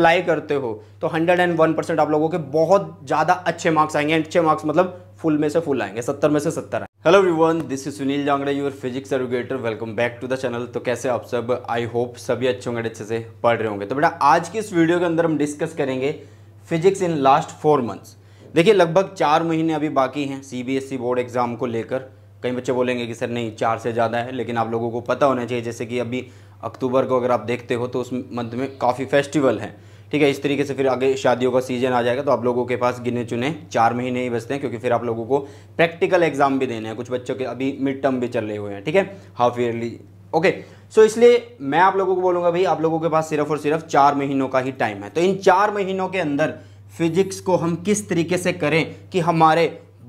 apply करते हो तो 101 परसेंट आप लोगों के बहुत ज़्यादा अच्छे मार्क्स आएंगे अच्छे मार्क्स मतलब फुल में से फुल आएंगे सत्तर में से सत्तर आएंगे hello everyone this is Sunil Jangde your physics educator welcome back to the channel तो कैसे आप सब आई होप सभी अच्छे होंगे अच्छे से पढ़ रहे होंगे तो बेटा आज की इस वीडियो के अंदर हम डिस्कस करेंगे physics in last four months देखिए लगभग चार महीने अभी बाकी हैं सी बोर्ड एग्जाम को लेकर कई बच्चे बोलेंगे कि सर नहीं चार से ज़्यादा है लेकिन आप लोगों को पता होना चाहिए जैसे कि अभी अक्टूबर को अगर आप देखते हो तो उस मंथ में काफ़ी फेस्टिवल हैं ठीक है इस तरीके से फिर आगे शादियों का सीजन आ जाएगा तो आप लोगों के पास गिने चुने चार महीने ही बचते हैं क्योंकि फिर आप लोगों को प्रैक्टिकल एग्जाम भी देने हैं कुछ बच्चों के अभी मिड टर्म भी चल रहे हुए हैं ठीक है हाफ ईयरली ओके सो इसलिए मैं आप लोगों को बोलूँगा भाई आप लोगों के पास सिर्फ और सिर्फ चार महीनों का ही टाइम है तो इन चार महीनों के अंदर फिजिक्स को हम किस तरीके से करें कि हमारे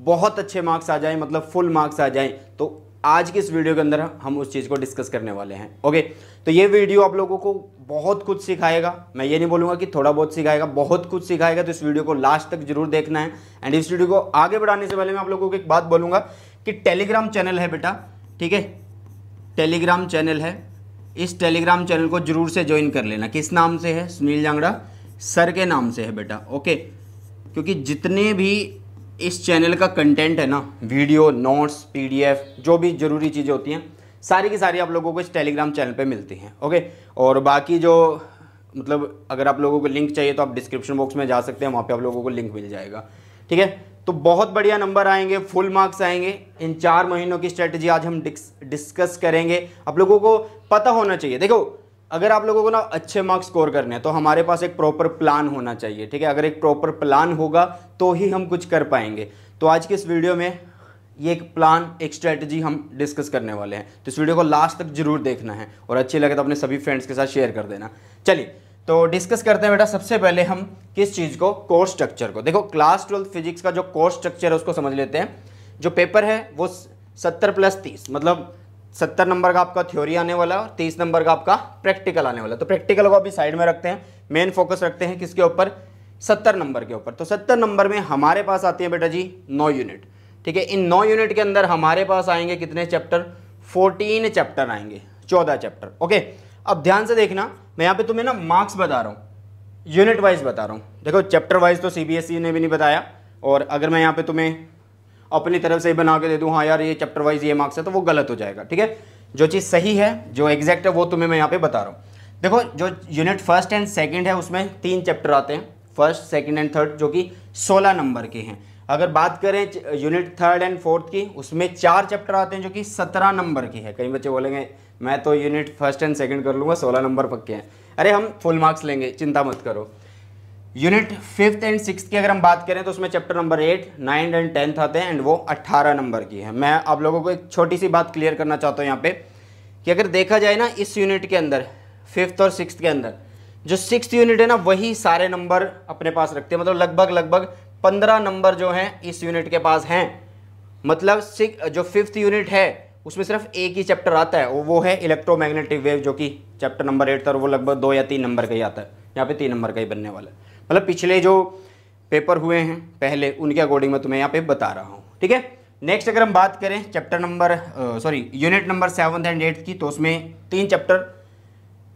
बहुत अच्छे मार्क्स आ जाएं मतलब फुल मार्क्स आ जाएं तो आज के इस वीडियो के अंदर हम उस चीज़ को डिस्कस करने वाले हैं ओके तो ये वीडियो आप लोगों को बहुत कुछ सिखाएगा मैं ये नहीं बोलूँगा कि थोड़ा बहुत सिखाएगा बहुत कुछ सिखाएगा तो इस वीडियो को लास्ट तक जरूर देखना है एंड इस वीडियो को आगे बढ़ाने से पहले मैं आप लोगों को एक बात बोलूँगा कि टेलीग्राम चैनल है बेटा ठीक है टेलीग्राम चैनल है इस टेलीग्राम चैनल को जरूर से ज्वाइन कर लेना किस नाम से है सुनील जांगड़ा सर के नाम से है बेटा ओके क्योंकि जितने भी इस चैनल का कंटेंट है ना वीडियो नोट्स पीडीएफ जो भी ज़रूरी चीज़ें होती हैं सारी की सारी आप लोगों को इस टेलीग्राम चैनल पे मिलती हैं ओके और बाकी जो मतलब अगर आप लोगों को लिंक चाहिए तो आप डिस्क्रिप्शन बॉक्स में जा सकते हैं वहाँ पे आप लोगों को लिंक मिल जाएगा ठीक है तो बहुत बढ़िया नंबर आएंगे फुल मार्क्स आएंगे इन चार महीनों की स्ट्रेटजी आज हम डिस्कस करेंगे आप लोगों को पता होना चाहिए देखो अगर आप लोगों को ना अच्छे मार्क्स स्कोर करने हैं तो हमारे पास एक प्रॉपर प्लान होना चाहिए ठीक है अगर एक प्रॉपर प्लान होगा तो ही हम कुछ कर पाएंगे तो आज के इस वीडियो में ये एक प्लान एक स्ट्रेटजी हम डिस्कस करने वाले हैं तो इस वीडियो को लास्ट तक जरूर देखना है और अच्छी लगे तो अपने सभी फ्रेंड्स के साथ शेयर कर देना चलिए तो डिस्कस करते हैं बेटा सबसे पहले हम किस चीज़ को कोर्स स्ट्रक्चर को देखो क्लास ट्वेल्थ फिजिक्स का जो कोर्स स्ट्रक्चर है उसको समझ लेते हैं जो पेपर है वो सत्तर प्लस तीस मतलब सत्तर नंबर का आपका थ्योरी आने वाला है और तीस नंबर का आपका प्रैक्टिकल आने वाला है तो प्रैक्टिकल को अभी साइड में रखते हैं मेन फोकस रखते हैं किसके ऊपर सत्तर नंबर के ऊपर तो सत्तर नंबर में हमारे पास आती है बेटा जी नौ यूनिट ठीक है इन नौ यूनिट के अंदर हमारे पास आएंगे कितने चैप्टर फोर्टीन चैप्टर आएंगे चौदह चैप्टर ओके अब ध्यान से देखना मैं यहाँ पे तुम्हें ना मार्क्स बता रहा हूँ यूनिट वाइज बता रहा हूँ देखो चैप्टर वाइज तो सी e ने भी नहीं बताया और अगर मैं यहाँ पे तुम्हें अपनी तरफ से ही बना के दे दूँ हाँ यार ये चैप्टर वाइज ये मार्क्स है तो वो गलत हो जाएगा ठीक है जो चीज़ सही है जो एग्जैक्ट है वो तुम्हें मैं यहाँ पे बता रहा हूँ देखो जो यूनिट फर्स्ट एंड सेकंड है उसमें तीन चैप्टर आते हैं फर्स्ट सेकेंड एंड थर्ड जो कि सोलह नंबर के हैं अगर बात करें यूनिट थर्ड एंड फोर्थ की उसमें चार चैप्टर आते हैं जो कि सत्रह नंबर की है कई बच्चे बोलेंगे मैं तो यूनिट फर्स्ट एंड सेकंड कर लूँगा सोलह नंबर पक्के हैं अरे हम फुल मार्क्स लेंगे चिंता मत करो यूनिट फिफ्थ एंड सिक्स की अगर हम बात करें तो उसमें chapter number eight nine and tenth आते हैं एंड वो अट्ठारह नंबर की है मैं आप लोगों को एक छोटी सी बात क्लियर करना चाहता हूँ यहाँ पे कि अगर देखा जाए ना इस यूनिट के अंदर फिफ्थ और सिक्स के अंदर जो सिक्स यूनिट है ना वही सारे नंबर अपने पास रखते हैं मतलब लगभग लगभग पंद्रह नंबर जो हैं इस यूनिट के पास हैं मतलब जो फिफ्थ यूनिट है उसमें सिर्फ एक ही चैप्टर आता है वो है इलेक्ट्रोमैग्नेटिक वेव जो कि चैप्टर नंबर एट था और वो लगभग दो या तीन नंबर का ही आता है यहाँ पे तीन नंबर का ही बनने वाला है मतलब पिछले जो पेपर हुए हैं पहले उनके अकॉर्डिंग मैं तुम्हें यहाँ पे बता रहा हूँ ठीक है नेक्स्ट अगर हम बात करें chapter number sorry unit number seventh and eighth की तो उसमें तीन chapter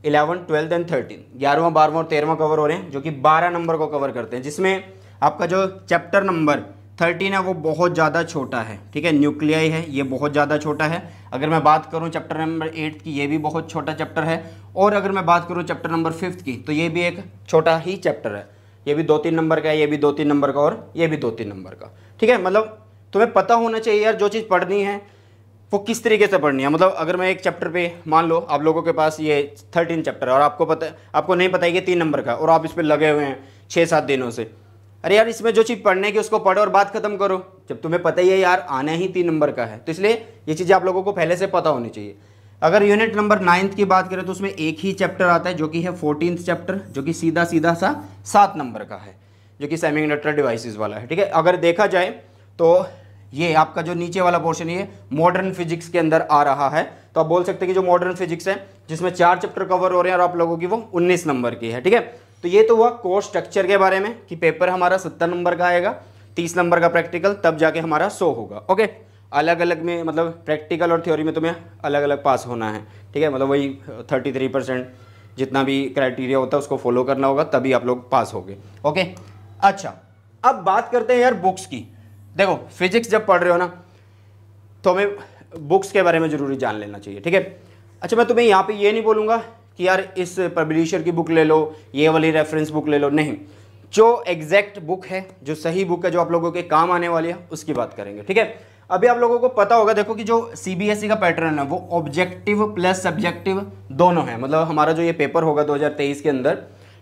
eleven twelfth and thirteen ग्यारहवा बारहवा और तेरहवा कवर हो रहे हैं जो कि बारह नंबर को कवर करते हैं जिसमें आपका जो चैप्टर नंबर थर्टीन है वो बहुत ज़्यादा छोटा है ठीक है न्यूक्लियाई है ये बहुत ज़्यादा छोटा है अगर मैं बात करूँ चैप्टर नंबर एट्थ की ये भी बहुत छोटा चैप्टर है और अगर मैं बात करूँ चैप्टर नंबर फिफ्थ की तो ये भी एक छोटा ही चैप्टर है ये भी दो तीन नंबर का है ये भी दो तीन नंबर का और ये भी दो तीन नंबर का ठीक है मतलब तुम्हें पता होना चाहिए यार जो चीज़ पढ़नी है वो किस तरीके से पढ़नी है मतलब अगर मैं एक चैप्टर पे मान लो आप लोगों के पास ये थर्टीन चैप्टर है और आपको पता आपको नहीं पता है कि तीन नंबर का और आप इस पर लगे हुए हैं छः सात दिनों से अरे यार इसमें जो चीज़ पढ़ने की उसको पढ़ो और बात खत्म करो जब तुम्हें पता ही है यार आना ही तीन नंबर का है तो इसलिए ये चीज़ें आप लोगों को पहले से पता होनी चाहिए अगर यूनिट नंबर नाइन्थ की बात करें तो उसमें एक ही चैप्टर आता है जो कि है फोर्टीन चैप्टर जो कि सीधा सीधा सा सात नंबर का है जो कि सेमी कंडक्टर डिवाइसिस वाला है ठीक है अगर देखा जाए तो ये आपका जो नीचे वाला पोर्शन ये मॉडर्न फिजिक्स के अंदर आ रहा है तो आप बोल सकते हैं कि जो मॉडर्न फिजिक्स है जिसमें चार चैप्टर कवर हो रहे हैं और आप लोगों की वो उन्नीस नंबर की है ठीक है तो ये तो हुआ कोर्स स्ट्रक्चर के बारे में कि पेपर हमारा सत्तर नंबर का आएगा तीस नंबर का प्रैक्टिकल तब जाके हमारा सौ होगा ओके अलग अलग में मतलब प्रैक्टिकल और थ्योरी में तुम्हें अलग अलग पास होना है ठीक है मतलब वही थर्टी थ्री परसेंट जितना भी क्राइटेरिया होता है उसको फॉलो करना होगा तभी आप लोग पास होगे ओके अच्छा अब बात करते हैं यार बुक्स की देखो फिजिक्स जब पढ़ रहे हो ना तो हमें बुक्स के बारे में ज़रूरी जान लेना चाहिए ठीक है अच्छा मैं तुम्हें यहाँ पर ये नहीं बोलूँगा कि यार इस पब्लिशर की बुक ले लो ये वाली रेफरेंस बुक ले लो नहीं जो एग्जैक्ट बुक है जो सही बुक है जो आप लोगों के काम आने वाली है उसकी बात करेंगे ठीक है अभी आप लोगों को पता होगा देखो कि जो सीबीएसई e का पैटर्न है वो ऑब्जेक्टिव प्लस सब्जेक्टिव दोनों है मतलब हमारा जो ये पेपर होगा 2023 के अंदर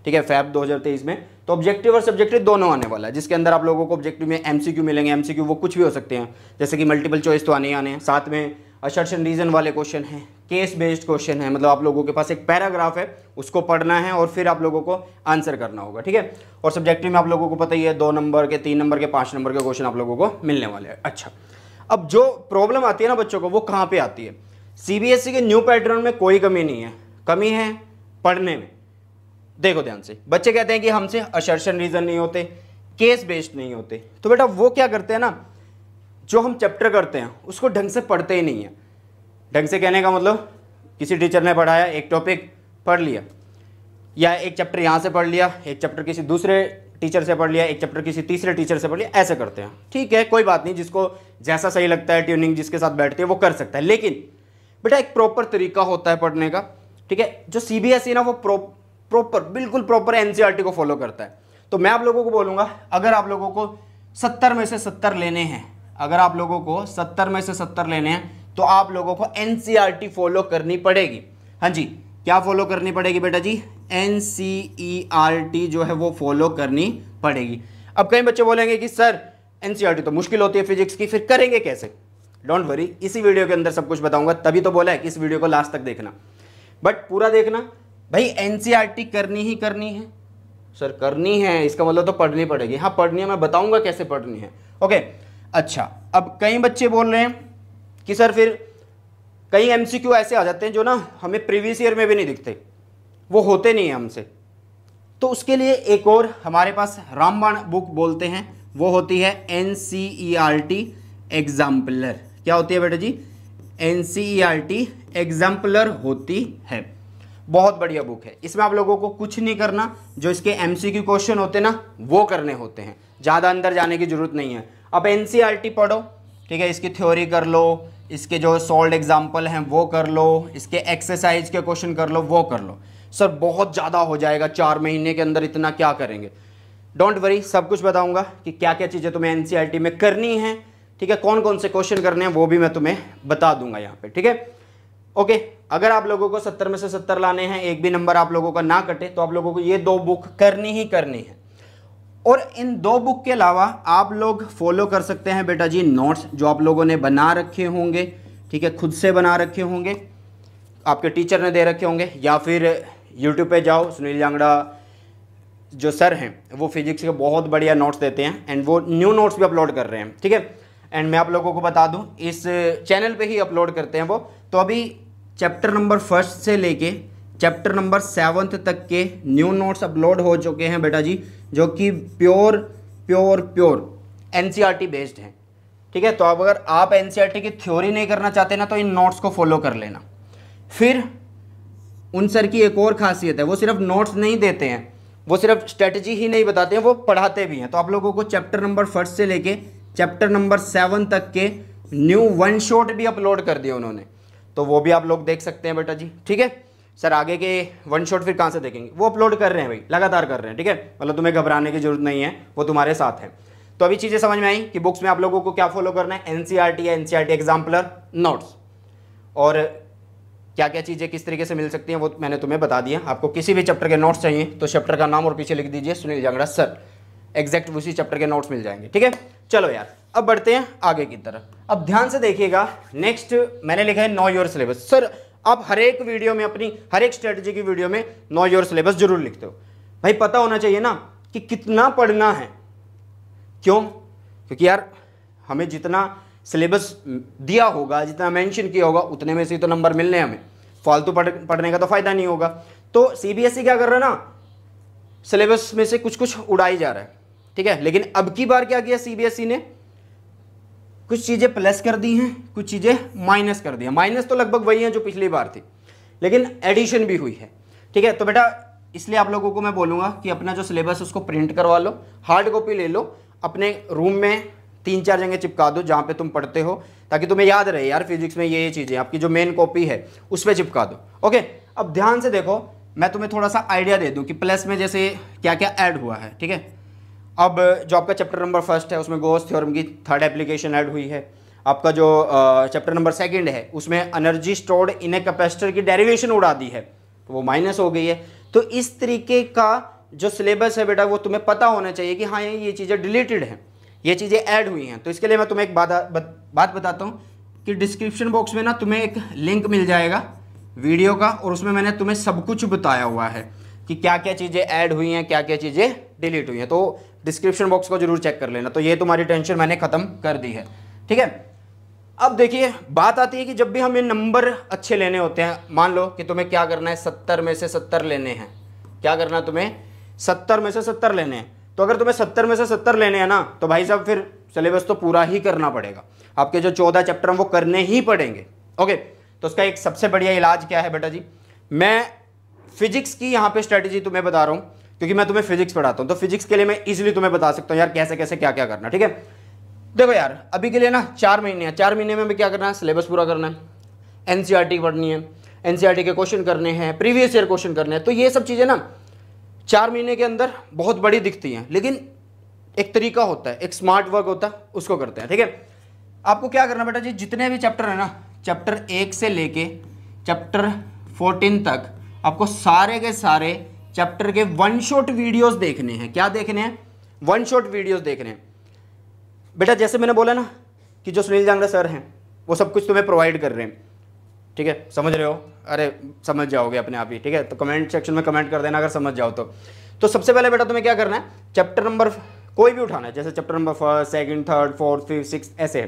ठीक है फैब 2023 में तो ऑब्जेक्टिव और सब्जेक्टिव दोनों आने वाला है जिसके अंदर आप लोगों को ऑब्जेक्टिव में एमसीक्यू मिलेंगे एमसीक्यू वो कुछ भी हो सकते हैं जैसे कि मल्टीपल चॉइस तो आने आने हैं साथ में अशर्शन रीजन वाले क्वेश्चन हैं केस बेस्ड क्वेश्चन है मतलब आप लोगों के पास एक पैराग्राफ है उसको पढ़ना है और फिर आप लोगों को आंसर करना होगा ठीक है और सब्जेक्टिव में आप लोगों को पता ही है दो नंबर के तीन नंबर के पाँच नंबर के क्वेश्चन आप लोगों को मिलने वाले हैं अच्छा अब जो प्रॉब्लम आती है ना बच्चों को वो कहाँ पे आती है सीबीएसई e के न्यू पैटर्न में कोई कमी नहीं है कमी है पढ़ने में देखो ध्यान से बच्चे कहते हैं कि हमसे असर्शन रीजन नहीं होते केस बेस्ड नहीं होते तो बेटा वो क्या करते हैं ना जो हम चैप्टर करते हैं उसको ढंग से पढ़ते ही नहीं है ढंग से कहने का मतलब किसी टीचर ने पढ़ाया एक टॉपिक पढ़ लिया या एक चैप्टर यहाँ से पढ़ लिया एक चैप्टर किसी दूसरे टीचर से पढ़ लिया एक चैप्टर किसी तीसरे टीचर से पढ़ लिया ऐसे करते हैं ठीक है कोई बात नहीं जिसको जैसा सही लगता है ट्यूनिंग जिसके साथ बैठती है वो कर सकता है लेकिन बेटा एक प्रॉपर तरीका होता है पढ़ने का ठीक है जो सी बी एस ई ना वो प्रॉपर बिल्कुल proper N C R T को फॉलो करता है तो मैं आप लोगों को बोलूँगा अगर आप लोगों को सत्तर में से सत्तर लेने हैं अगर आप लोगों को सत्तर में से सत्तर लेने हैं तो आप लोगों को एन फॉलो e करनी पड़ेगी हाँ जी क्या फॉलो करनी पड़ेगी बेटा जी N C E R T जो है वो फॉलो करनी पड़ेगी अब कई बच्चे बोलेंगे कि sir N C R T तो मुश्किल होती है फिजिक्स की फिर करेंगे कैसे डोंट वरी इसी वीडियो के अंदर सब कुछ बताऊंगा तभी तो बोला है कि इस वीडियो को लास्ट तक देखना बट पूरा देखना भाई एन सी आर टी करनी ही करनी है सर करनी है इसका मतलब तो पढ़नी पड़ेगी हाँ पढ़नी है मैं बताऊंगा कैसे पढ़नी है ओके अच्छा अब कई बच्चे बोल रहे हैं कि सर फिर कई एम ऐसे आ जाते हैं जो ना हमें प्रीवियस ईयर में भी नहीं दिखते वो होते नहीं हैं हमसे तो उसके लिए एक और हमारे पास रामबाण बुक बोलते हैं वो होती है N C E R T exemplar क्या होती है बेटा जी N C E R T exemplar होती है बहुत बढ़िया बुक है इसमें आप लोगों को कुछ नहीं करना जो इसके एम सी क्यू क्वेश्चन होते ना वो करने होते हैं ज़्यादा अंदर जाने की जरूरत नहीं है अब एन सी आर टी पढ़ो ठीक है इसकी थ्योरी कर लो इसके जो सॉल्ड एग्जाम्पल हैं वो कर लो इसके एक्सरसाइज के क्वेश्चन कर लो वो कर लो सर बहुत ज़्यादा हो जाएगा चार महीने के अंदर इतना क्या करेंगे डोंट वरी सब कुछ बताऊंगा कि क्या क्या चीज़ें तुम्हें एन e में करनी है ठीक है कौन कौन से क्वेश्चन करने हैं वो भी मैं तुम्हें बता दूंगा यहाँ पे ठीक है ओके अगर आप लोगों को सत्तर में से सत्तर लाने हैं एक भी नंबर आप लोगों का ना कटे तो आप लोगों को ये दो बुक करनी ही करनी है और इन दो बुक के अलावा आप लोग फॉलो कर सकते हैं बेटा जी नोट्स जो आप लोगों ने बना रखे होंगे ठीक है खुद से बना रखे होंगे आपके टीचर ने दे रखे होंगे या फिर यूट्यूब पे जाओ सुनील जांगड़ा जो सर हैं वो फिजिक्स के बहुत बढ़िया नोट्स देते हैं एंड वो न्यू नोट्स भी अपलोड कर रहे हैं ठीक है एंड मैं आप लोगों को बता दूँ इस चैनल पर ही अपलोड करते हैं वो तो अभी चैप्टर नंबर फर्स्ट से लेके चैप्टर नंबर सेवन्थ तक के न्यू नोट्स अपलोड हो चुके हैं बेटा जी जो कि pure pure pure N based हैं ठीक है तो अब अगर आप एन e की थ्योरी नहीं करना चाहते ना तो इन नोट्स को फॉलो कर लेना फिर उन सर की एक और खासियत है वो सिर्फ नोट्स नहीं देते हैं वो सिर्फ स्ट्रेटजी ही नहीं बताते हैं वो पढ़ाते भी हैं तो आप लोगों को चैप्टर नंबर फर्स्ट से लेके चैप्टर नंबर सेवन तक के न्यू वन शॉट भी अपलोड कर दिए उन्होंने तो वो भी आप लोग देख सकते हैं बेटा जी ठीक है सर आगे के वन शॉट फिर कहाँ से देखेंगे वो अपलोड कर रहे हैं भाई लगातार कर रहे हैं ठीक है मतलब तुम्हें घबराने की जरूरत नहीं है वो तुम्हारे साथ है तो अभी चीज़ें समझ में आई कि बुक्स में आप लोगों को क्या फॉलो करना है एन सी आर टी या N C R T exemplar notes और क्या क्या चीज़ें किस तरीके से मिल सकती हैं वो मैंने तुम्हें बता दिया आपको किसी भी चैप्टर के नोट्स चाहिए तो चैप्टर का नाम और पीछे लिख दीजिए सुनील जांगड़ा सर एग्जैक्ट उसी चैप्टर के नोट्स मिल जाएंगे ठीक है चलो यार अब बढ़ते हैं आगे की तरफ अब ध्यान से देखिएगा नेक्स्ट मैंने लिखा है नो योर सिलेबस सर आप हर एक वीडियो में अपनी हर एक स्ट्रेटजी की वीडियो में नो योर सिलेबस जरूर लिखते हो भाई पता होना चाहिए ना कि कितना पढ़ना है क्यों क्योंकि यार हमें जितना सिलेबस दिया होगा जितना मेंशन किया होगा उतने में से ही तो नंबर मिलने हमें फालतू पढ़ पढ़ने का तो फायदा नहीं होगा तो सीबीएसई e क्या कर रहा है ना सिलेबस में से कुछ कुछ उड़ाई जा रहा है ठीक है लेकिन अब की बार क्या किया सीबीएसई e ने कुछ चीज़ें प्लस कर दी हैं कुछ चीज़ें माइनस कर दी हैं माइनस तो लगभग वही है जो पिछली बार थी लेकिन एडिशन भी हुई है ठीक है तो बेटा इसलिए आप लोगों को मैं बोलूँगा कि अपना जो सिलेबस उसको प्रिंट करवा लो हार्ड कॉपी ले लो अपने रूम में तीन चार जगह चिपका दो जहाँ पे तुम पढ़ते हो ताकि तुम्हें याद रहे यार फिजिक्स में ये ये चीज़ें आपकी जो मेन कॉपी है उस पर चिपका दो ओके अब ध्यान से देखो मैं तुम्हें थोड़ा सा आइडिया दे दूँ कि प्लस में जैसे क्या क्या ऐड हुआ है ठीक है अब जो आपका चैप्टर नंबर फर्स्ट है उसमें गोस थ्योरम की थर्ड एप्लीकेशन ऐड हुई है आपका जो चैप्टर नंबर सेकंड है उसमें energy stored in a capacitor की डेरिवेशन उड़ा दी है तो वो माइनस हो गई है तो इस तरीके का जो सिलेबस है बेटा वो तुम्हें पता होना चाहिए कि हाँ ये चीज़ें डिलीटेड हैं ये चीज़ें ऐड हुई हैं तो इसके लिए मैं तुम्हें एक बात बात बताता हूँ कि डिस्क्रिप्शन बॉक्स में ना तुम्हें एक लिंक मिल जाएगा वीडियो का और उसमें मैंने तुम्हें सब कुछ बताया हुआ है कि क्या क्या चीज़ें ऐड हुई हैं क्या क्या चीज़ें डिलीट हुई हैं तो डिस्क्रिप्शन बॉक्स को जरूर चेक कर लेना तो ये तुम्हारी टेंशन मैंने ख़त्म कर दी है ठीक है अब देखिए बात आती है कि जब भी हमें नंबर अच्छे लेने होते हैं मान लो कि तुम्हें क्या करना है सत्तर में से सत्तर लेने हैं क्या करना है तुम्हें सत्तर में से सत्तर लेने हैं तो अगर तुम्हें सत्तर में से सत्तर लेने हैं ना तो भाई साहब फिर सिलेबस तो पूरा ही करना पड़ेगा आपके जो चौदह चैप्टर हैं वो करने ही पड़ेंगे ओके तो उसका एक सबसे बढ़िया इलाज क्या है बेटा जी मैं फिजिक्स की यहाँ पे स्ट्रैटेजी तुम्हें बता रहा हूँ क्योंकि मैं तुम्हें फिजिक्स पढ़ाता हूँ तो फिजिक्स के लिए मैं इजिली तुम्हें बता सकता हूँ यार कैसे कैसे क्या क्या करना ठीक है देखो यार अभी के लिए ना चार महीने हैं चार महीने में हमें क्या करना है सिलेबस पूरा करना है एन e पढ़नी है एन e के क्वेश्चन करने हैं प्रीवियस ईयर क्वेश्चन करने हैं तो ये सब चीज़ें ना चार महीने के अंदर बहुत बड़ी दिखती हैं लेकिन एक तरीका होता है एक स्मार्ट वर्क होता है उसको करते हैं ठीक है आपको क्या करना बेटा जी जितने भी चैप्टर हैं ना चैप्टर एक से लेके चैप्टर फोर्टीन तक आपको सारे के सारे चैप्टर के वन शॉट वीडियोस देखने हैं क्या देखने हैं वन शॉट वीडियोस देखने हैं बेटा जैसे मैंने बोला ना कि जो सुनील जांगड़ा सर हैं वो सब कुछ तुम्हें प्रोवाइड कर रहे हैं ठीक है समझ रहे हो अरे समझ जाओगे अपने आप ही ठीक है तो कमेंट सेक्शन में कमेंट कर देना अगर समझ जाओ तो तो सबसे पहले बेटा तुम्हें क्या करना है चैप्टर नंबर कोई भी उठाना है जैसे chapter number first second third fourth fifth six ऐसे है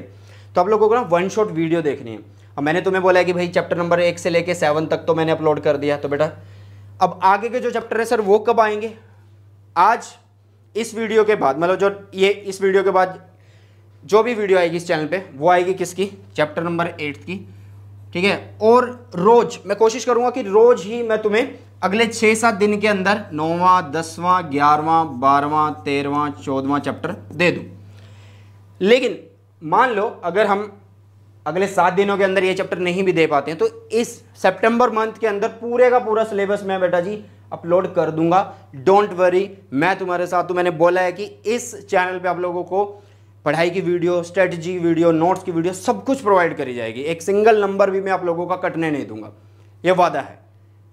तो आप लोगों को ना वन शॉट वीडियो देखनी है और मैंने तुम्हें बोला है कि भाई चैप्टर नंबर एक से लेके सेवन तक तो मैंने अपलोड कर दिया तो बेटा अब आगे के जो चैप्टर है सर वो कब आएंगे आज इस वीडियो के बाद मतलब जो ये इस वीडियो के बाद जो भी वीडियो आएगी इस चैनल पे वो आएगी किसकी चैप्टर नंबर एट की ठीक है और रोज मैं कोशिश करूंगा कि रोज ही मैं तुम्हें अगले छः सात दिन के अंदर नौवां दसवां ग्यारहवां बारहवां तेरहवां चौदवा चैप्टर दे दूँ लेकिन मान लो अगर हम अगले सात दिनों के अंदर ये चैप्टर नहीं भी दे पाते हैं तो इस सेप्टेम्बर मंथ के अंदर पूरे का पूरा सिलेबस मैं बेटा जी अपलोड कर दूंगा डोंट वरी मैं तुम्हारे साथ हूँ मैंने बोला है कि इस चैनल पे आप लोगों को पढ़ाई की वीडियो स्ट्रेटजी वीडियो नोट्स की वीडियो सब कुछ प्रोवाइड करी जाएगी एक सिंगल नंबर भी मैं आप लोगों का कटने नहीं दूंगा ये वादा है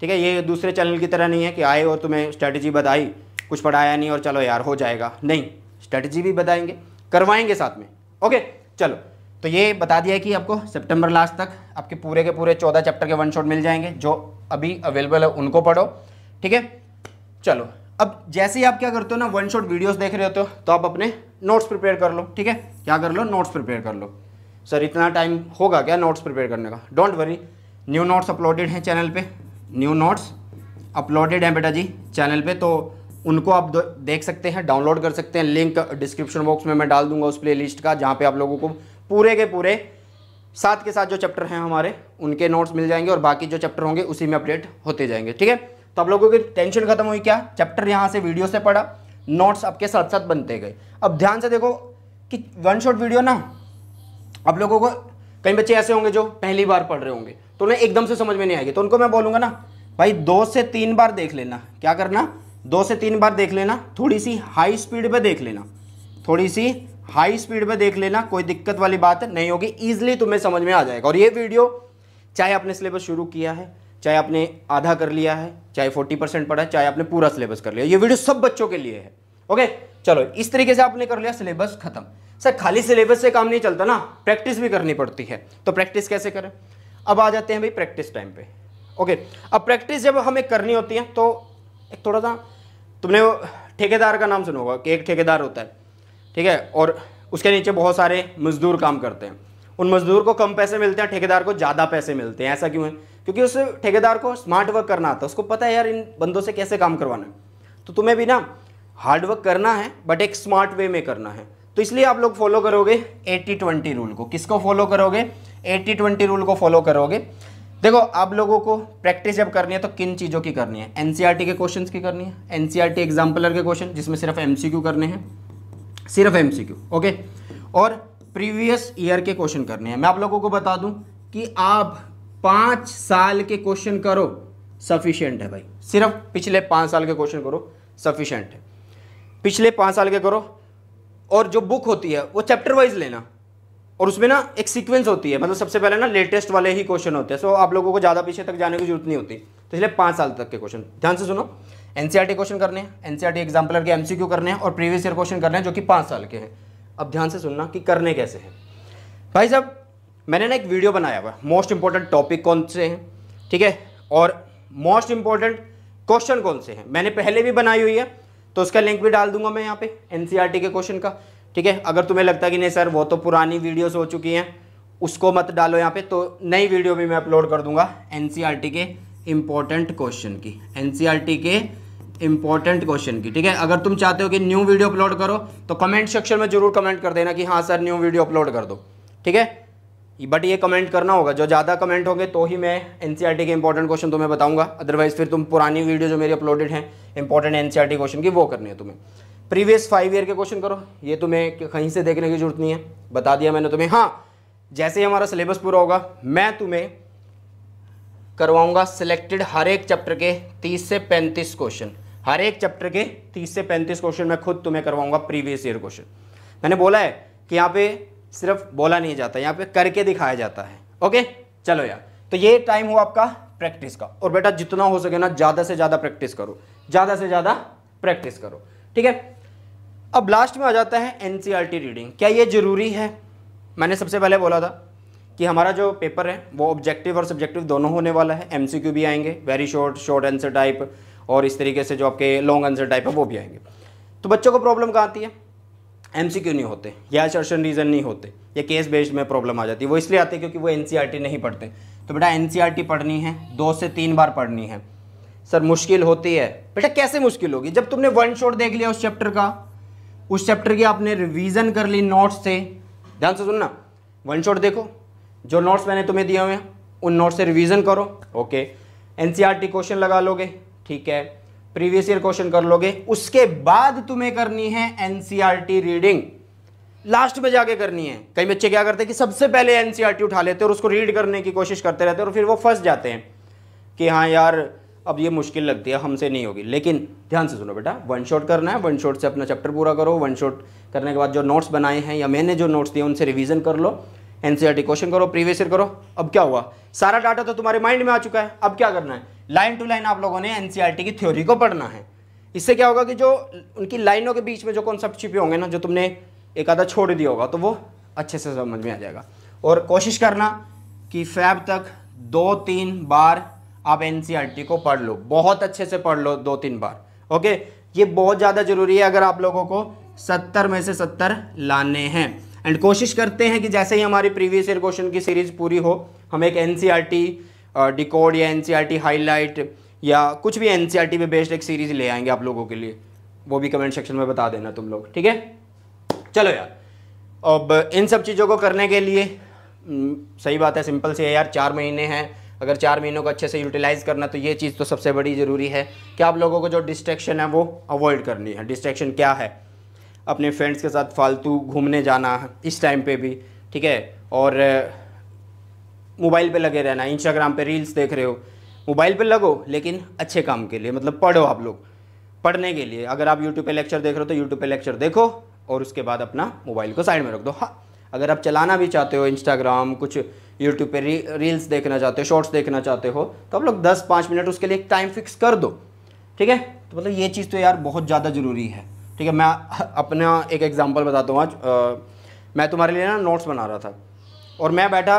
ठीक है ये दूसरे चैनल की तरह नहीं है कि आए और तुम्हें स्ट्रैटेजी बताई कुछ पढ़ाया नहीं और चलो यार हो जाएगा नहीं स्ट्रैटेजी भी बताएंगे करवाएंगे साथ में ओके चलो तो ये बता दिया कि आपको सितंबर लास्ट तक आपके पूरे के पूरे चौदह चैप्टर के वन शॉट मिल जाएंगे जो अभी अवेलेबल है उनको पढ़ो ठीक है चलो अब जैसे ही आप क्या करते हो ना वन शॉट वीडियोस देख रहे होते हो तो आप अपने नोट्स प्रिपेयर कर लो ठीक है क्या कर लो नोट्स प्रिपेयर कर लो सर इतना टाइम होगा क्या नोट्स प्रिपेयर करने का don't worry new notes uploaded हैं चैनल पे न्यू नोट्स अपलोडेड हैं बेटा जी चैनल पर तो उनको आप देख सकते हैं डाउनलोड कर सकते हैं लिंक डिस्क्रिप्शन बॉक्स में मैं डाल दूंगा उस प्ले लिस्ट का जहाँ पर आप लोगों को पूरे के पूरे साथ के साथ जो चैप्टर हैं हमारे उनके नोट्स मिल जाएंगे और बाकी जो चैप्टर होंगे उसी में अपडेट होते जाएंगे ठीक है तो आप लोगों की टेंशन खत्म हुई क्या चैप्टर यहाँ से वीडियो से पढ़ा नोट्स आपके साथ साथ बनते गए अब ध्यान से देखो कि वन शॉट वीडियो ना आप लोगों को कई बच्चे ऐसे होंगे जो पहली बार पढ़ रहे होंगे तो उन्हें एकदम से समझ में नहीं आएगी तो उनको मैं बोलूँगा ना भाई दो से तीन बार देख लेना क्या करना दो से तीन बार देख लेना थोड़ी सी हाई स्पीड पर देख लेना थोड़ी सी हाई स्पीड में देख लेना कोई दिक्कत वाली बात नहीं होगी ईजिली तुम्हें समझ में आ जाएगा और ये वीडियो चाहे आपने सिलेबस शुरू किया है चाहे आपने आधा कर लिया है चाहे फोर्टी परसेंट पढ़ा है चाहे आपने पूरा सिलेबस कर लिया ये वीडियो सब बच्चों के लिए है ओके चलो इस तरीके से आपने कर लिया सिलेबस खत्म सर खाली सिलेबस से काम नहीं चलता ना प्रैक्टिस भी करनी पड़ती है तो प्रैक्टिस कैसे करें अब आ जाते हैं भाई प्रैक्टिस टाइम पे ओके अब प्रैक्टिस जब हमें करनी होती है तो एक थोड़ा सा तुमने ठेकेदार का नाम सुना होगा कि एक ठेकेदार होता है ठीक है और उसके नीचे बहुत सारे मजदूर काम करते हैं उन मजदूर को कम पैसे मिलते हैं ठेकेदार को ज़्यादा पैसे मिलते हैं ऐसा क्यों है क्योंकि उस ठेकेदार को स्मार्ट वर्क करना आता है उसको पता है यार इन बंदों से कैसे काम करवाना है तो तुम्हें भी ना हार्ड वर्क करना है बट एक स्मार्ट वे में करना है तो इसलिए आप लोग फॉलो करोगे 80 ट्वेंटी रूल को किसको फॉलो करोगे 80 ट्वेंटी रूल को फॉलो करोगे देखो आप लोगों को प्रैक्टिस जब करनी है तो किन चीज़ों की करनी है एनसीईआरटी के क्वेश्चंस की करनी है एनसीईआरटी एग्जाम्पलर के क्वेश्चन जिसमें सिर्फ एमसीक्यू करने हैं सिर्फ एमसीक्यू ओके और प्रीवियस ईयर के क्वेश्चन करने हैं मैं आप लोगों को बता दूं कि आप पाँच साल के क्वेश्चन करो सफिशियंट है भाई सिर्फ पिछले पाँच साल के क्वेश्चन करो सफिशियंट है पिछले पाँच साल के करो और जो बुक होती है वो चैप्टर वाइज लेना और उसमें ना एक सीक्वेंस होती है मतलब सबसे पहले ना लेटेस्ट वाले ही क्वेश्चन होते हैं सो आप लोगों को ज़्यादा पीछे तक जाने की जरूरत नहीं होती तो इसलिए पाँच साल तक के क्वेश्चन ध्यान से सुनो एनसीईआरटी क्वेश्चन करने हैं एनसीईआरटी एग्जाम्पलर के एमसीक्यू करने हैं और प्रीवियस ईयर क्वेश्चन करने हैं जो कि पाँच साल के हैं अब ध्यान से सुनना कि करने कैसे हैं भाई साहब मैंने ना एक वीडियो बनाया हुआ मोस्ट इंपॉर्टेंट टॉपिक कौन से हैं ठीक है और मोस्ट इंपॉर्टेंट क्वेश्चन कौन से हैं मैंने पहले भी बनाई हुई है तो उसका लिंक भी डाल दूंगा मैं यहाँ पे एन के क्वेश्चन का ठीक है अगर तुम्हें लगता है कि नहीं सर वो तो पुरानी वीडियोस हो चुकी हैं उसको मत डालो यहाँ पे तो नई वीडियो भी मैं अपलोड कर दूंगा एन के इंपॉर्टेंट क्वेश्चन की एन के इंपॉर्टेंट क्वेश्चन की ठीक है अगर तुम चाहते हो कि न्यू वीडियो अपलोड करो तो कमेंट सेक्शन में जरूर कमेंट कर देना कि हाँ सर न्यू वीडियो अपलोड कर दो ठीक है बट ये कमेंट करना होगा जो ज़्यादा कमेंट होंगे तो ही मैं एनसीआरटी e के इंपॉर्टेंट क्वेश्चन तुम्हें बताऊंगा अदरवाइज फिर तुम पुरानी वीडियो जो मेरी अपलोडेड है इंपॉर्टेंट एनसीआरटी क्वेश्चन की वो करनी है तुम्हें प्रीवियस फाइव ईयर के क्वेश्चन करो ये तुम्हें कहीं से देखने की जरूरत नहीं है बता दिया मैंने तुम्हें हाँ जैसे ही हमारा सिलेबस पूरा होगा मैं तुम्हें करवाऊंगा सिलेक्टेड हर एक चैप्टर के 30 से 35 क्वेश्चन हर एक चैप्टर के तीस से पैंतीस क्वेश्चन मैं खुद तुम्हें करवाऊंगा प्रीवियस ईयर क्वेश्चन मैंने बोला है कि यहाँ पे सिर्फ बोला नहीं जाता यहाँ पे करके दिखाया जाता है ओके चलो यार तो ये टाइम हो आपका प्रैक्टिस का और बेटा जितना हो सके ना ज़्यादा से ज़्यादा प्रैक्टिस करो ज़्यादा से ज़्यादा प्रैक्टिस करो ठीक है अब लास्ट में आ जाता है एन रीडिंग e क्या ये ज़रूरी है मैंने सबसे पहले बोला था कि हमारा जो पेपर है वो ऑब्जेक्टिव और सब्जेक्टिव दोनों होने वाला है एमसीक्यू भी आएंगे very short short answer type और इस तरीके से जो आपके लॉन्ग आंसर टाइप है वो भी आएंगे तो बच्चों को प्रॉब्लम कहाँ आती है एम नहीं होते या असर्शन रीज़न नहीं होते या केस बेस्ड में प्रॉब्लम आ जाती है वो इसलिए आती है क्योंकि वो एन e नहीं पढ़ते तो बेटा एन e पढ़नी है दो से तीन बार पढ़नी है सर मुश्किल होती है बेटा कैसे मुश्किल होगी जब तुमने वन शॉट देख लिया उस चैप्टर का उस चैप्टर की आपने रिवीजन कर ली नोट्स से ध्यान से सुनना वन शॉट देखो जो नोट्स मैंने तुम्हें दिए हुए हैं उन नोट्स से रिवीजन करो ओके एन क्वेश्चन लगा लोगे ठीक है प्रीवियस ईयर क्वेश्चन कर लोगे उसके बाद तुम्हें करनी है एनसीईआरटी रीडिंग लास्ट में जाके करनी है कई बच्चे क्या करते हैं कि सबसे पहले एनसीईआरटी e उठा लेते हैं और उसको रीड करने की कोशिश करते रहते हैं और फिर वो फंस जाते हैं कि हाँ यार अब ये मुश्किल लगती है हमसे नहीं होगी लेकिन ध्यान से सुनो बेटा वन शॉट करना है वन शॉट से अपना चैप्टर पूरा करो वन शॉट करने के बाद जो नोट्स बनाए हैं या मैंने जो नोट्स दिए उनसे रिविजन कर लो एनसीआरटी क्वेश्चन करो प्रीवियस ईयर करो अब क्या हुआ सारा डाटा तो तुम्हारे माइंड में आ चुका है अब क्या करना है लाइन टू लाइन आप लोगों ने एनसीआरटी की थ्योरी को पढ़ना है इससे क्या होगा कि जो उनकी लाइनों के बीच में जो कॉन्सेप्ट छिपे होंगे ना जो तुमने एक आधा छोड़ दिया होगा तो वो अच्छे से समझ में आ जाएगा और कोशिश करना कि फैब तक दो तीन बार आप एन को पढ़ लो बहुत अच्छे से पढ़ लो दो तीन बार ओके ये बहुत ज़्यादा जरूरी है अगर आप लोगों को सत्तर में से सत्तर लाने हैं एंड कोशिश करते हैं कि जैसे ही हमारी प्रीवियस ईयर क्वेश्चन की सीरीज पूरी हो हम एक एन डिकोड e या एन हाईलाइट e या कुछ भी एन में बेस्ड एक सीरीज ले आएंगे आप लोगों के लिए वो भी कमेंट सेक्शन में बता देना तुम लोग ठीक है चलो यार अब इन सब चीज़ों को करने के लिए सही बात है सिंपल से है यार चार महीने हैं अगर चार महीनों को अच्छे से यूटिलाइज़ करना तो ये चीज़ तो सबसे बड़ी ज़रूरी है कि आप लोगों को जो डिस्ट्रैक्शन है वो अवॉइड करनी है डिस्ट्रैक्शन क्या है अपने फ्रेंड्स के साथ फालतू घूमने जाना इस टाइम पे भी ठीक है और मोबाइल पे लगे रहना इंस्टाग्राम पे रील्स देख रहे हो मोबाइल पे लगो लेकिन अच्छे काम के लिए मतलब पढ़ो आप लोग पढ़ने के लिए अगर आप यूट्यूब पे लेक्चर देख रहे हो तो यूट्यूब पे लेक्चर देखो और उसके बाद अपना मोबाइल को साइड में रख दो हाँ अगर आप चलाना भी चाहते हो इंस्टाग्राम कुछ यूट्यूब पे री, रील्स देखना चाहते हो शॉर्ट्स देखना चाहते हो तो आप लोग दस पाँच मिनट उसके लिए एक टाइम फिक्स कर दो ठीक है तो मतलब ये चीज़ तो यार बहुत ज़्यादा ज़रूरी है ठीक है मैं अपना एक एग्ज़ाम्पल बताता हूँ आज आ, मैं तुम्हारे लिए ना नोट्स बना रहा था और मैं बैठा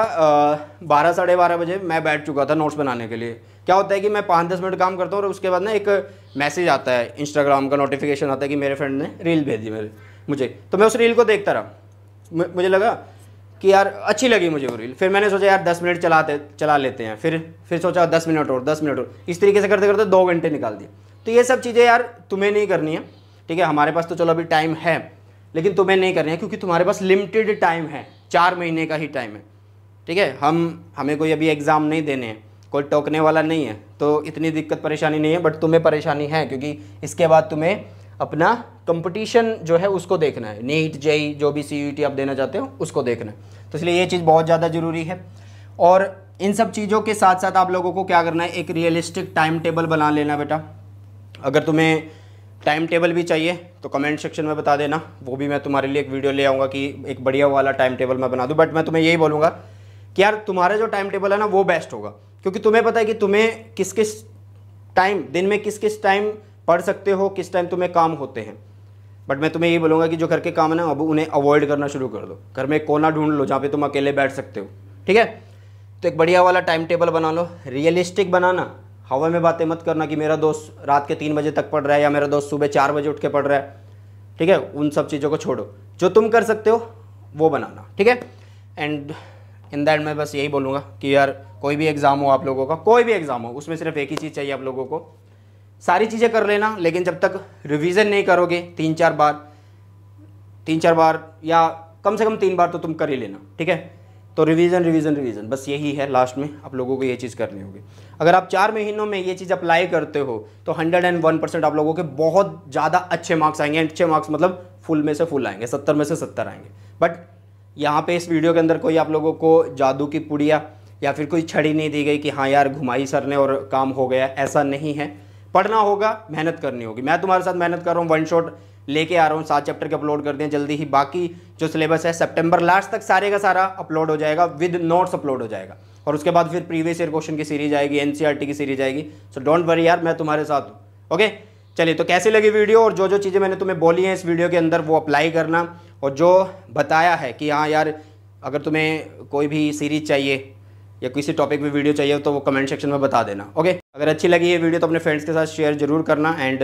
बारह साढ़े बारह बजे मैं बैठ चुका था नोट्स बनाने के लिए क्या होता है कि मैं पाँच दस मिनट काम करता हूँ और उसके बाद ना एक मैसेज आता है इंस्टाग्राम का नोटिफिकेशन आता है कि मेरे फ्रेंड ने रील भेजी मेरे मुझे तो मैं उस रील को देखता रहा मुझे लगा कि यार अच्छी लगी मुझे वो रील फिर मैंने सोचा यार दस मिनट चलाते चला लेते हैं फिर फिर सोचा दस मिनट और दस मिनट और इस तरीके से करते करते दो घंटे निकाल दिए तो ये सब चीज़ें यार तुम्हें नहीं करनी है ठीक है हमारे पास तो चलो अभी टाइम है लेकिन तुम्हें नहीं करनी है क्योंकि तुम्हारे पास लिमिटेड टाइम है चार महीने का ही टाइम है ठीक है हम हमें कोई अभी एग्ज़ाम नहीं देने हैं कोई टोकने वाला नहीं है तो इतनी दिक्कत परेशानी नहीं है बट तुम्हें परेशानी है क्योंकि इसके बाद तुम्हें अपना कंपटीशन जो है उसको देखना है नीट जेई e, जो भी सी e आप देना चाहते हो उसको देखना है तो इसलिए ये चीज़ बहुत ज़्यादा ज़रूरी है और इन सब चीज़ों के साथ साथ आप लोगों को क्या करना है एक रियलिस्टिक टाइम टेबल बना लेना बेटा अगर तुम्हें टाइम टेबल भी चाहिए तो कमेंट सेक्शन में बता देना वो भी मैं तुम्हारे लिए एक वीडियो ले आऊँगा कि एक बढ़िया वाला टाइम टेबल मैं बना दूँ बट मैं तुम्हें यही बोलूँगा कि यार तुम्हारा जो टाइम टेबल है ना वो बेस्ट होगा क्योंकि तुम्हें पता है कि तुम्हें किस किस टाइम दिन में किस किस टाइम पढ़ सकते हो किस टाइम तुम्हें काम होते हैं बट मैं तुम्हें यही बोलूँगा कि जो घर के काम है ना अब उन्हें अवॉइड करना शुरू कर दो घर में कोना ढूंढ लो जहाँ पे तुम अकेले बैठ सकते हो ठीक है तो एक बढ़िया वाला टाइम टेबल बना लो रियलिस्टिक बनाना हवा में बातें मत करना कि मेरा दोस्त रात के तीन बजे तक पढ़ रहा है या मेरा दोस्त सुबह चार बजे उठ के पढ़ रहा है ठीक है उन सब चीज़ों को छोड़ो जो तुम कर सकते हो वो बनाना ठीक है एंड इन दैट मैं बस यही बोलूँगा कि यार कोई भी एग्ज़ाम हो आप लोगों का कोई भी एग्ज़ाम हो उसमें सिर्फ एक ही चीज़ चाहिए आप लोगों को सारी चीज़ें कर लेना लेकिन जब तक रिविज़न नहीं करोगे तीन चार बार तीन चार बार या कम से कम तीन बार तो तुम कर ही लेना ठीक है तो रिवीजन रिवीजन रिवीजन बस यही है लास्ट में आप लोगों को ये चीज़ करनी होगी अगर आप चार महीनों में ये चीज़ अप्लाई करते हो तो हंड्रेड एंड वन परसेंट आप लोगों के बहुत ज़्यादा अच्छे मार्क्स आएंगे अच्छे मार्क्स मतलब फुल में से फुल आएंगे सत्तर में से सत्तर आएंगे बट यहाँ पे इस वीडियो के अंदर कोई आप लोगों को जादू की पुड़िया या फिर कोई छड़ी नहीं दी गई कि हाँ यार घुमाई सर ने और काम हो गया ऐसा नहीं है पढ़ना होगा मेहनत करनी होगी मैं तुम्हारे साथ मेहनत कर रहा हूँ वन शॉट लेके आ रहा हूँ सात चैप्टर के अपलोड कर दें जल्दी ही बाकी जो सिलेबस है सेप्टेम्बर लास्ट तक सारे का सारा अपलोड हो जाएगा विद नोट्स अपलोड हो जाएगा और उसके बाद फिर प्रीवियस ईयर क्वेश्चन की सीरीज आएगी एन e की सीरीज आएगी सो डोंट वरी यार मैं तुम्हारे साथ हूँ ओके चलिए तो कैसी लगी वीडियो और जो जो चीज़ें मैंने तुम्हें बोली हैं इस वीडियो के अंदर वो अप्लाई करना और जो बताया है कि हाँ यार अगर तुम्हें कोई भी सीरीज चाहिए या किसी टॉपिक में वीडियो चाहिए तो वो कमेंट सेक्शन में बता देना ओके अगर अच्छी लगी ये वीडियो तो अपने फ्रेंड्स के साथ शेयर जरूर करना एंड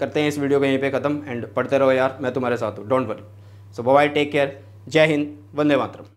करते हैं इस वीडियो को यहीं पे ख़त्म एंड पढ़ते रहो यार मैं तुम्हारे साथ हूँ don't worry so bye take care जय हिंद वंदे मातरम